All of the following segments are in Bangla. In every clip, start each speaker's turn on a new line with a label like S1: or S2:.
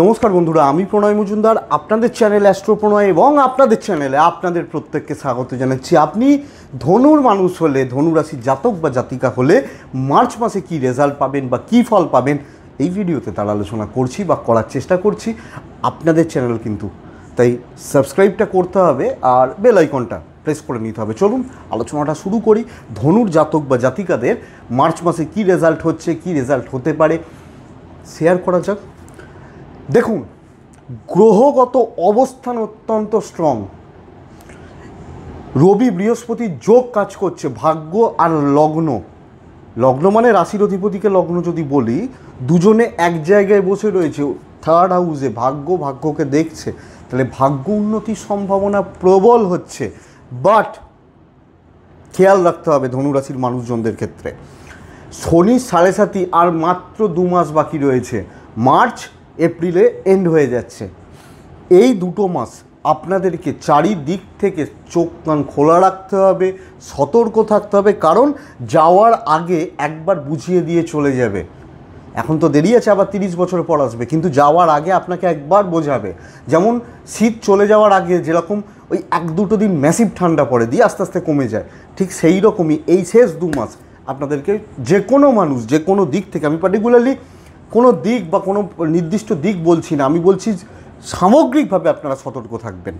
S1: নমস্কার বন্ধুরা আমি প্রণয় মজুমদার আপনাদের চ্যানেল অ্যাস্ট্রো প্রণয় এবং আপনাদের চ্যানেলে আপনাদের প্রত্যেককে স্বাগত জানাচ্ছি আপনি ধনুর মানুষ হলে ধনুরাশি জাতক বা জাতিকা হলে মার্চ মাসে কি রেজাল্ট পাবেন বা কি ফল পাবেন এই ভিডিওতে তার আলোচনা করছি বা করার চেষ্টা করছি আপনাদের চ্যানেল কিন্তু তাই সাবস্ক্রাইবটা করতে হবে আর বেল আইকনটা প্রেস করে নিতে হবে চলুন আলোচনাটা শুরু করি ধনুর জাতক বা জাতিকাদের মার্চ মাসে কি রেজাল্ট হচ্ছে কি রেজাল্ট হতে পারে শেয়ার করা যাক দেখুন গ্রহগত অবস্থান অত্যন্ত স্ট্রং রবি বৃহস্পতি যোগ কাজ করছে ভাগ্য আর লগ্ন লগ্ন মানে রাশির অধিপতিকে লগ্ন যদি বলি দুজনে এক জায়গায় বসে রয়েছে থার্ড হাউসে ভাগ্য ভাগ্যকে দেখছে তাহলে ভাগ্য উন্নতির সম্ভাবনা প্রবল হচ্ছে বাট খেয়াল রাখতে হবে ধনুরাশির মানুষজনদের ক্ষেত্রে শনি সাড়ে সাতি আর মাত্র দু মাস বাকি রয়েছে মার্চ এপ্রিলে এন্ড হয়ে যাচ্ছে এই দুটো মাস আপনাদেরকে চারিদিক থেকে চোখ কান খোলা রাখতে হবে সতর্ক থাকতে হবে কারণ যাওয়ার আগে একবার বুঝিয়ে দিয়ে চলে যাবে এখন তো দেরি আছে আবার তিরিশ বছর পর আসবে কিন্তু যাওয়ার আগে আপনাকে একবার বোঝাবে যেমন শীত চলে যাওয়ার আগে যেরকম ওই এক দুটো দিন ম্যাসিভ ঠান্ডা পড়ে দিয়ে আস্তে আস্তে কমে যায় ঠিক সেই রকমই এই শেষ দু মাস আপনাদেরকে যে কোনো মানুষ যে কোনো দিক থেকে আমি পার্টিকুলারলি কোনো দিক বা কোনো নির্দিষ্ট দিক বলছি না আমি বলছি সামগ্রিকভাবে আপনারা সতর্ক থাকবেন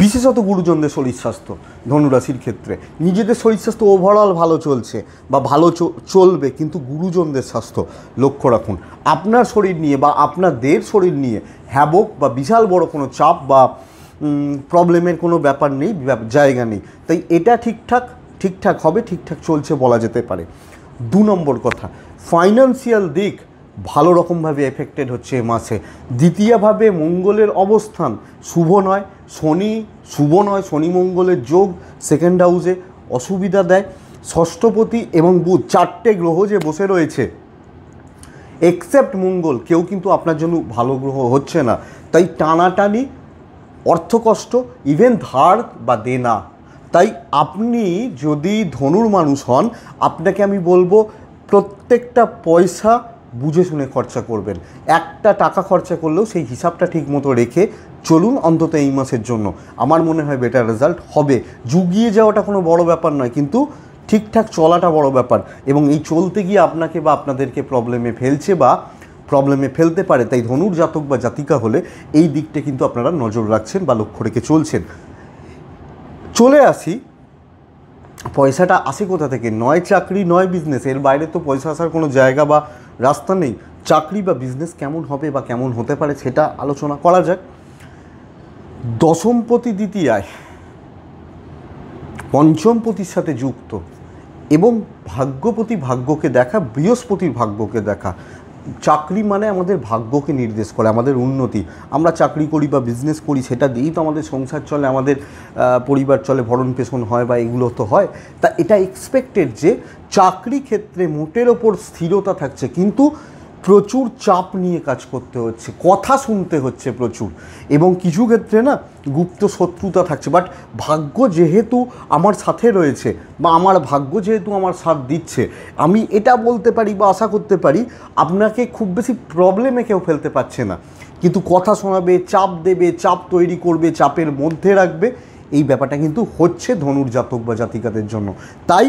S1: বিশেষত গুরুজনদের শরীর স্বাস্থ্য ধনুরাশির ক্ষেত্রে নিজেদের শরীর স্বাস্থ্য ওভারঅল ভালো চলছে বা ভালো চলবে কিন্তু গুরুজনদের স্বাস্থ্য লক্ষ্য রাখুন আপনার শরীর নিয়ে বা আপনাদের শরীর নিয়ে হ্যাবক বা বিশাল বড় কোনো চাপ বা প্রবলেমের কোনো ব্যাপার নেই জায়গা নেই তাই এটা ঠিকঠাক ঠিকঠাক হবে ঠিকঠাক চলছে বলা যেতে পারে দু নম্বর কথা ফাইন্যান্সিয়াল দিক ভালো রকমভাবে এফেক্টেড হচ্ছে এ মাসে দ্বিতীয়ভাবে মঙ্গলের অবস্থান শুভ নয় শনি শুভ নয় শনি মঙ্গলের যোগ সেকেন্ড হাউসে অসুবিধা দেয় ষষ্ঠপতি এবং বুধ চারটে গ্রহ যে বসে রয়েছে এক্সেপ্ট মঙ্গল কেউ কিন্তু আপনার জন্য ভালো গ্রহ হচ্ছে না তাই টানাটানি অর্থকষ্ট ইভেন ধার বা দেনা তাই আপনি যদি ধনুর মানুষ হন আপনাকে আমি বলবো প্রত্যেকটা পয়সা বুঝে শুনে খরচা করবেন একটা টাকা খরচা করলেও সেই হিসাবটা ঠিক মতো রেখে চলুন অন্তত এই মাসের জন্য আমার মনে হয় বেটার রেজাল্ট হবে জুগিয়ে যাওয়াটা কোনো বড় ব্যাপার নয় কিন্তু ঠিকঠাক চলাটা বড় ব্যাপার এবং এই চলতে গিয়ে আপনাকে বা আপনাদেরকে প্রবলেমে ফেলছে বা প্রবলেমে ফেলতে পারে তাই ধনুর জাতক বা জাতিকা হলে এই দিকটা কিন্তু আপনারা নজর রাখছেন বা লক্ষ্য রেখে চলছেন চলে আসি পয়সাটা আসে কোথা থেকে নয় চাকরি নয় বিজনেস এর বাইরে তো পয়সা আসার কোনো জায়গা বা রাস্তা নেই চাকরি বা বিজনেস কেমন হবে বা কেমন হতে পারে সেটা আলোচনা করা যাক দশমপতি দ্বিতীয়ায় পঞ্চমপতির সাথে যুক্ত এবং ভাগ্যপতি ভাগ্যকে দেখা বৃহস্পতির ভাগ্যকে দেখা চাকরি মানে আমাদের ভাগ্যকে নির্দেশ করে আমাদের উন্নতি আমরা চাকরি করি বা বিজনেস করি সেটা দিয়েই তো আমাদের সংসার চলে আমাদের পরিবার চলে ভরণ পেষণ হয় বা এগুলো তো হয় তা এটা এক্সপেক্টেড যে চাকরি ক্ষেত্রে মোটের ওপর স্থিরতা থাকছে কিন্তু প্রচুর চাপ নিয়ে কাজ করতে হচ্ছে কথা শুনতে হচ্ছে প্রচুর এবং কিছু ক্ষেত্রে না গুপ্ত শত্রুতা থাকছে বাট ভাগ্য যেহেতু আমার সাথে রয়েছে বা আমার ভাগ্য যেহেতু আমার সাথ দিচ্ছে আমি এটা বলতে পারি বা আশা করতে পারি আপনাকে খুব বেশি প্রবলেমে কেউ ফেলতে পারছে না কিন্তু কথা শোনাবে চাপ দেবে চাপ তৈরি করবে চাপের মধ্যে রাখবে এই ব্যাপারটা কিন্তু হচ্ছে ধনুর জাতক বা জাতিকাদের জন্য তাই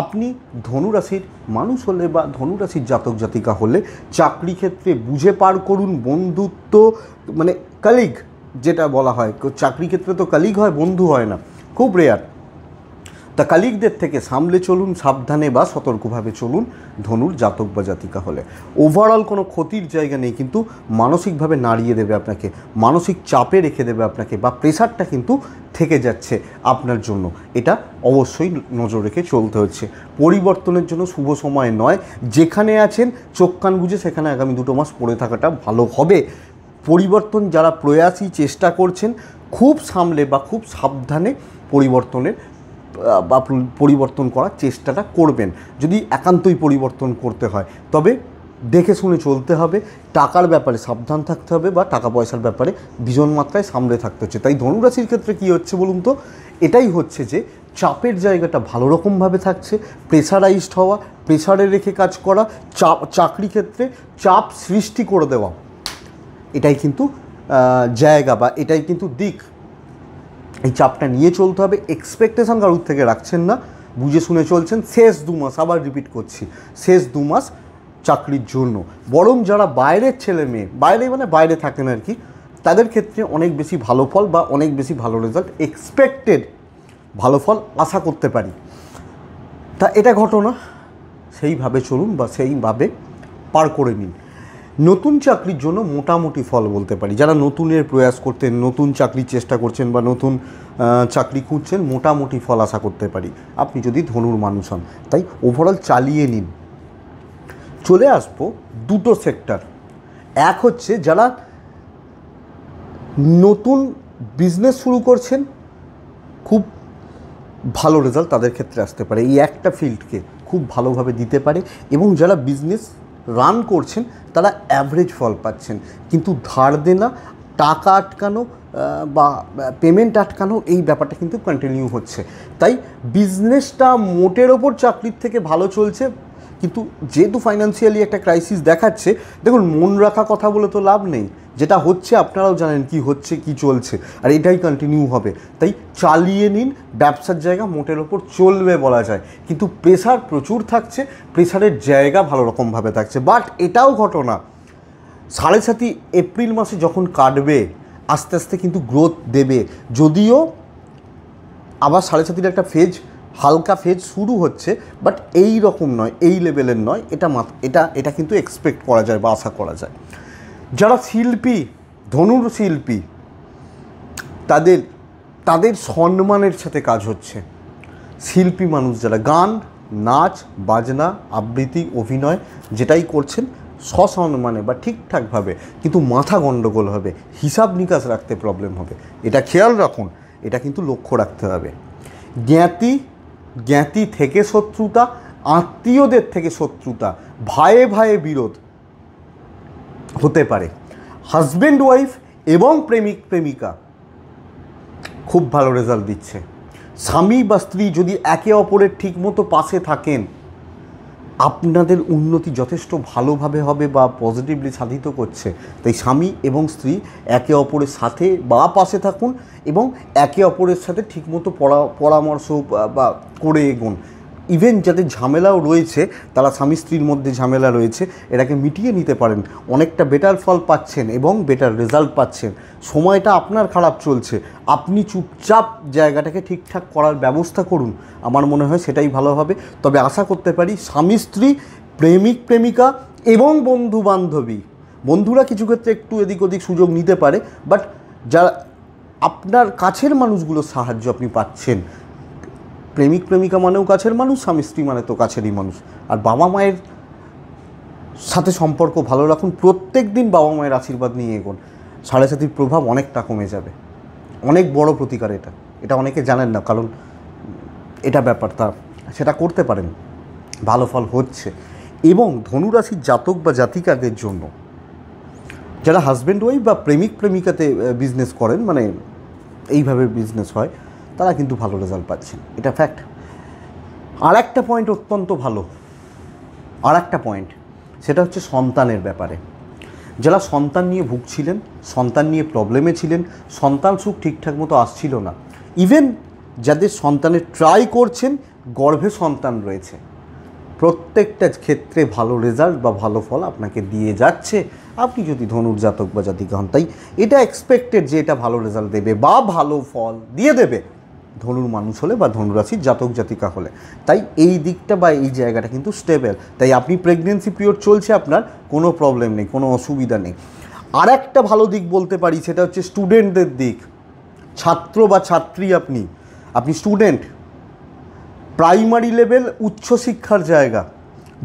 S1: আপনি ধনুরাশির মানুষ হলে বা ধনুরাশির জাতক জাতিকা হলে চাকরি ক্ষেত্রে বুঝে পার করুন বন্ধুত্ব মানে কালিগ যেটা বলা হয় চাকরি ক্ষেত্রে তো কালিগ হয় বন্ধু হয় না খুব রেয়ার তা কালিকদের থেকে সামলে চলুন সাবধানে বা সতর্কভাবে চলুন ধনুর জাতক বা জাতিকা হলে ওভারঅল কোনো ক্ষতির জায়গা নেই কিন্তু মানসিকভাবে নাড়িয়ে দেবে আপনাকে মানসিক চাপে রেখে দেবে আপনাকে বা প্রেশারটা কিন্তু থেকে যাচ্ছে আপনার জন্য এটা অবশ্যই নজর রেখে চলতে হচ্ছে পরিবর্তনের জন্য শুভ সময় নয় যেখানে আছেন চোখ কান বুঝে সেখানে আগামী দুটো মাস পড়ে থাকাটা ভালো হবে পরিবর্তন যারা প্রয়াসী চেষ্টা করছেন খুব সামলে বা খুব সাবধানে পরিবর্তনের বা পরিবর্তন করার চেষ্টাটা করবেন যদি একান্তই পরিবর্তন করতে হয় তবে দেখে শুনে চলতে হবে টাকার ব্যাপারে সাবধান থাকতে হবে বা টাকা পয়সার ব্যাপারে ভীষণ মাত্রায় সামলে থাকতে হচ্ছে তাই ধনুরাশির ক্ষেত্রে কি হচ্ছে বলুন তো এটাই হচ্ছে যে চাপের জায়গাটা ভালো রকমভাবে থাকছে প্রেশারাইজড হওয়া প্রেশারে রেখে কাজ করা চাপ চাকরি ক্ষেত্রে চাপ সৃষ্টি করে দেওয়া এটাই কিন্তু জায়গা বা এটাই কিন্তু দিক এই চাপটা নিয়ে চলতে হবে এক্সপেকটেশান কারোর থেকে রাখছেন না বুঝে শুনে চলছেন শেষ দু মাস আবার রিপিট করছি শেষ দু মাস চাকরির জন্য বরং যারা বাইরের ছেলে মেয়ে বাইরে মানে বাইরে থাকেন আর কি তাদের ক্ষেত্রে অনেক বেশি ভালো ফল বা অনেক বেশি ভালো রেজাল্ট এক্সপেক্টেড ভালো ফল আশা করতে পারি তা এটা ঘটনা সেইভাবে চলুন বা সেইভাবে পার করে নিন নতুন চাকরির জন্য মোটামুটি ফল বলতে পারি যারা নতুনের প্রয়াস করতেন নতুন চাকরির চেষ্টা করছেন বা নতুন চাকরি খুঁজছেন মোটামুটি ফল আশা করতে পারি আপনি যদি ধনুর মানুষ হন তাই ওভারঅল চালিয়ে নিন চলে আসবো দুটো সেক্টর এক হচ্ছে যারা নতুন বিজনেস শুরু করছেন খুব ভালো রেজাল্ট তাদের ক্ষেত্রে আসতে পারে এই একটা ফিল্ডকে খুব ভালোভাবে দিতে পারে এবং যারা বিজনেস রান করছেন তারা অ্যাভারেজ ফল পাচ্ছেন কিন্তু ধার দেনা টাকা আটকানো বা পেমেন্ট আটকানো এই ব্যাপারটা কিন্তু কন্টিনিউ হচ্ছে তাই বিজনেসটা মোটের ওপর চাকরির থেকে ভালো চলছে কিন্তু যেহেতু ফাইন্যান্সিয়ালি একটা ক্রাইসিস দেখাচ্ছে দেখুন মন রাখা কথা বলে তো লাভ নেই যেটা হচ্ছে আপনারাও জানেন কি হচ্ছে কি চলছে আর এটাই কন্টিনিউ হবে তাই চালিয়ে নিন ব্যবসার জায়গা মোটের ওপর চলবে বলা যায় কিন্তু প্রেশার প্রচুর থাকছে প্রেশারের জায়গা ভালো রকমভাবে থাকছে বাট এটাও ঘটনা সাড়ে সাতই এপ্রিল মাসে যখন কাটবে আস্তে আস্তে কিন্তু গ্রোথ দেবে যদিও আবার সাড়ে সাতির একটা ফেজ হালকা ফেজ শুরু হচ্ছে বাট এই রকম নয় এই লেভেলের নয় এটা এটা এটা কিন্তু এক্সপেক্ট করা যায় বা আশা করা যায় যারা শিল্পী ধনুর শিল্পী তাদের তাদের সম্মানের সাথে কাজ হচ্ছে শিল্পী মানুষ যারা গান নাচ বাজনা আবৃত্তি অভিনয় যেটাই করছেন সসম্মানে বা ঠিকঠাকভাবে কিন্তু মাথা গণ্ডগোল হবে হিসাব নিকাশ রাখতে প্রবলেম হবে এটা খেয়াল রাখুন এটা কিন্তু লক্ষ্য রাখতে হবে জ্ঞাতি জ্ঞাতি থেকে শত্রুতা আত্মীয়দের থেকে শত্রুতা ভায়ে ভায়ে বিরোধ হতে পারে হাজব্যান্ড ওয়াইফ এবং প্রেমিক প্রেমিকা খুব ভালো রেজাল্ট দিচ্ছে স্বামী বা স্ত্রী যদি একে অপরের ঠিকমতো পাশে থাকেন আপনাদের উন্নতি যথেষ্ট ভালোভাবে হবে বা পজিটিভলি সাধিত করছে তাই স্বামী এবং স্ত্রী একে অপরের সাথে বা পাশে থাকুন এবং একে অপরের সাথে ঠিকমতো পরা পরামর্শ বা করে এগোন ইভেন যাদের ঝামেলাও রয়েছে তারা স্বামী স্ত্রীর মধ্যে ঝামেলা রয়েছে এটাকে মিটিয়ে নিতে পারেন অনেকটা বেটার ফল পাচ্ছেন এবং বেটার রেজাল্ট পাচ্ছেন সময়টা আপনার খারাপ চলছে আপনি চুপচাপ জায়গাটাকে ঠিকঠাক করার ব্যবস্থা করুন আমার মনে হয় সেটাই ভালো হবে তবে আশা করতে পারি স্বামী স্ত্রী প্রেমিক প্রেমিকা এবং বন্ধু বান্ধবী বন্ধুরা কিছু ক্ষেত্রে একটু এদিক ওদিক সুযোগ নিতে পারে বাট যারা আপনার কাছের মানুষগুলোর সাহায্য আপনি পাচ্ছেন প্রেমিক প্রেমিকা মানেও কাছের মানুষ স্বামী স্ত্রী মানে তো কাছেরই মানুষ আর বাবা মায়ের সাথে সম্পর্ক ভালো রাখুন প্রত্যেক দিন বাবা মায়ের আশীর্বাদ নিয়ে এগোন সাড়ে সাতির প্রভাব অনেকটা কমে যাবে অনেক বড় প্রতিকার এটা এটা অনেকে জানেন না কারণ এটা ব্যাপার তা সেটা করতে পারেন ভালো ফল হচ্ছে এবং ধনুরাশির জাতক বা জাতিকাদের জন্য যারা হাজব্যান্ড ওয়াইফ বা প্রেমিক প্রেমিকাতে বিজনেস করেন মানে এইভাবে বিজনেস হয় তারা কিন্তু ভালো রেজাল্ট পাচ্ছেন এটা ফ্যাক্ট আর একটা পয়েন্ট অত্যন্ত ভালো আর একটা পয়েন্ট সেটা হচ্ছে সন্তানের ব্যাপারে যারা সন্তান নিয়ে ভুগছিলেন সন্তান নিয়ে প্রবলেমে ছিলেন সন্তান সুখ ঠিকঠাক মতো আসছিল না ইভেন যাদের সন্তানের ট্রাই করছেন গর্ভে সন্তান রয়েছে প্রত্যেকটা ক্ষেত্রে ভালো রেজাল্ট বা ভালো ফল আপনাকে দিয়ে যাচ্ছে আপনি যদি ধনুর জাতক বা জাতিকা হন তাই এটা এক্সপেক্টেড যে এটা ভালো রেজাল্ট দেবে বা ভালো ফল দিয়ে দেবে ধনুর মানুষ হলে বা ধনুরাশির জাতক জাতিকা হলে তাই এই দিকটা বা এই জায়গাটা কিন্তু স্টেবেল তাই আপনি প্রেগনেন্সি পিরিয়ড চলছে আপনার কোনো প্রবলেম নেই কোনো অসুবিধা নেই আর একটা ভালো দিক বলতে পারি সেটা হচ্ছে স্টুডেন্টদের দিক ছাত্র বা ছাত্রী আপনি আপনি স্টুডেন্ট প্রাইমারি লেভেল উচ্চশিক্ষার জায়গা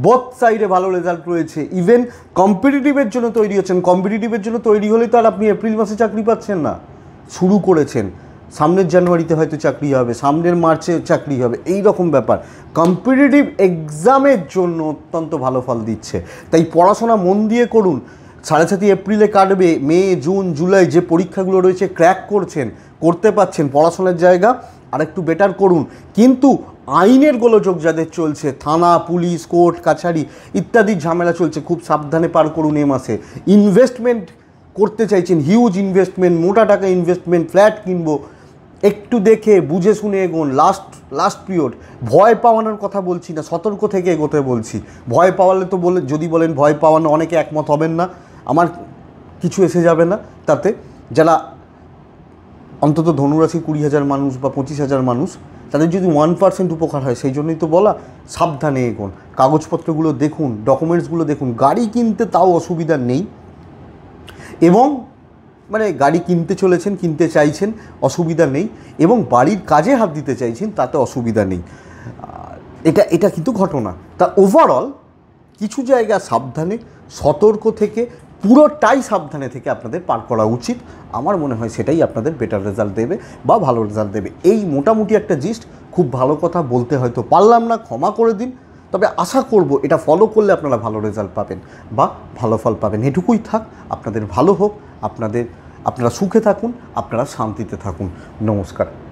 S1: বথ সাইডে ভালো রেজাল্ট রয়েছে ইভেন কম্পিটিটিভের জন্য তৈরি হচ্ছেন কম্পিটিটিভের জন্য তৈরি হলে তো আর আপনি এপ্রিল মাসে চাকরি পাচ্ছেন না শুরু করেছেন সামনের জানুয়ারিতে হয়তো চাকরি হবে সামনের মার্চে চাকরি হবে এই রকম ব্যাপার কম্পিটিটিভ এক্সামের জন্য অত্যন্ত ভালো ফল দিচ্ছে তাই পড়াশোনা মন দিয়ে করুন সাড়ে সাতই এপ্রিলে কাটবে মে জুন জুলাই যে পরীক্ষাগুলো রয়েছে ক্র্যাক করছেন করতে পাচ্ছেন পড়াশোনার জায়গা আর একটু বেটার করুন কিন্তু আইনের গোলযোগ যাদের চলছে থানা পুলিশ কোর্ট কাছারি ইত্যাদি ঝামেলা চলছে খুব সাবধানে পার করুন এ মাসে ইনভেস্টমেন্ট করতে চাইছেন হিউজ ইনভেস্টমেন্ট মোটা টাকা ইনভেস্টমেন্ট ফ্ল্যাট কিনবো একটু দেখে বুঝে শুনে এগোন লাস্ট লাস্ট পিরিয়ড ভয় পাওয়ানোর কথা বলছি না সতর্ক থেকে এগোতে বলছি ভয় পাওয়ালে তো বলে যদি বলেন ভয় পাওয়ানো অনেকে একমত হবেন না আমার কিছু এসে যাবে না তাতে যারা অন্তত ধনুরাশি কুড়ি হাজার মানুষ বা পঁচিশ হাজার মানুষ তাদের যদি ওয়ান পার্সেন্ট উপকার হয় সেই জন্যই তো বলা সাবধানে এগোন কাগজপত্রগুলো দেখুন ডকুমেন্টসগুলো দেখুন গাড়ি কিনতে তাও অসুবিধা নেই এবং মানে গাড়ি কিনতে চলেছেন কিনতে চাইছেন অসুবিধা নেই এবং বাড়ির কাজে হাত দিতে চাইছেন তাতে অসুবিধা নেই এটা এটা কিন্তু ঘটনা তা ওভারঅল কিছু জায়গা সাবধানে সতর্ক থেকে পুরোটাই সাবধানে থেকে আপনাদের পার করা উচিত আমার মনে হয় সেটাই আপনাদের বেটার রেজাল্ট দেবে বা ভালো রেজাল্ট দেবে এই মোটামুটি একটা জিস্ট খুব ভালো কথা বলতে হয়তো পারলাম না ক্ষমা করে দিন তবে আশা করব এটা ফলো করলে আপনারা ভালো রেজাল্ট পাবেন বা ভালো ফল পাবেন এটুকুই থাক আপনাদের ভালো হোক আপনাদের আপনারা সুখে থাকুন আপনারা শান্তিতে থাকুন নমস্কার